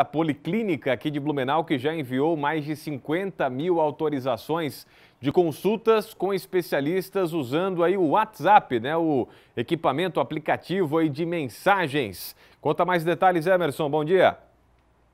A Policlínica aqui de Blumenau, que já enviou mais de 50 mil autorizações de consultas com especialistas usando aí o WhatsApp, né? O equipamento aplicativo aí de mensagens. Conta mais detalhes, Emerson. Bom dia.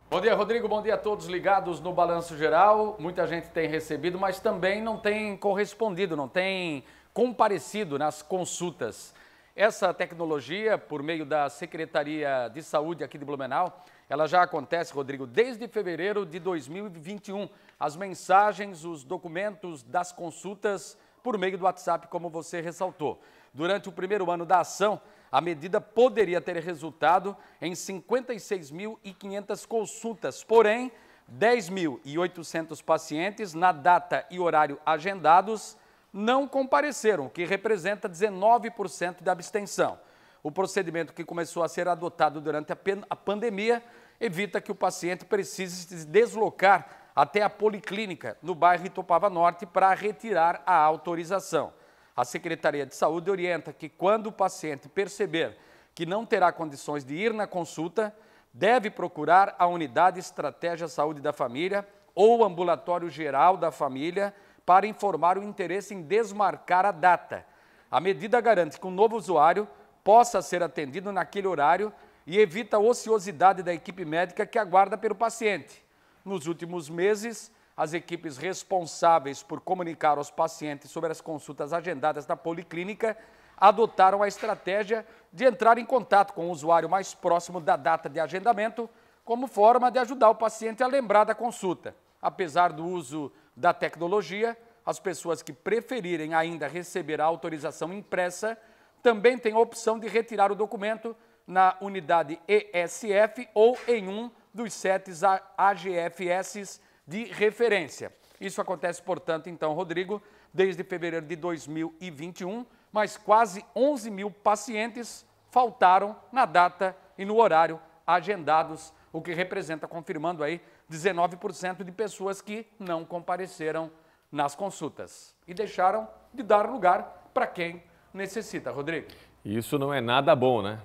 Bom dia, Rodrigo. Bom dia a todos ligados no Balanço Geral. Muita gente tem recebido, mas também não tem correspondido, não tem comparecido nas consultas. Essa tecnologia, por meio da Secretaria de Saúde aqui de Blumenau, ela já acontece, Rodrigo, desde fevereiro de 2021. As mensagens, os documentos das consultas por meio do WhatsApp, como você ressaltou. Durante o primeiro ano da ação, a medida poderia ter resultado em 56.500 consultas, porém, 10.800 pacientes, na data e horário agendados, não compareceram, o que representa 19% de abstenção. O procedimento que começou a ser adotado durante a pandemia evita que o paciente precise se deslocar até a policlínica no bairro Itopava Norte para retirar a autorização. A Secretaria de Saúde orienta que quando o paciente perceber que não terá condições de ir na consulta, deve procurar a unidade Estratégia Saúde da Família ou ambulatório geral da família para informar o interesse em desmarcar a data. A medida garante que um novo usuário possa ser atendido naquele horário e evita a ociosidade da equipe médica que aguarda pelo paciente. Nos últimos meses, as equipes responsáveis por comunicar aos pacientes sobre as consultas agendadas na policlínica adotaram a estratégia de entrar em contato com o usuário mais próximo da data de agendamento, como forma de ajudar o paciente a lembrar da consulta. Apesar do uso da tecnologia, as pessoas que preferirem ainda receber a autorização impressa também têm a opção de retirar o documento na unidade ESF ou em um dos setes AGFS de referência. Isso acontece, portanto, então, Rodrigo, desde fevereiro de 2021, mas quase 11 mil pacientes faltaram na data e no horário agendados, o que representa, confirmando aí, 19% de pessoas que não compareceram nas consultas e deixaram de dar lugar para quem necessita. Rodrigo. Isso não é nada bom, né?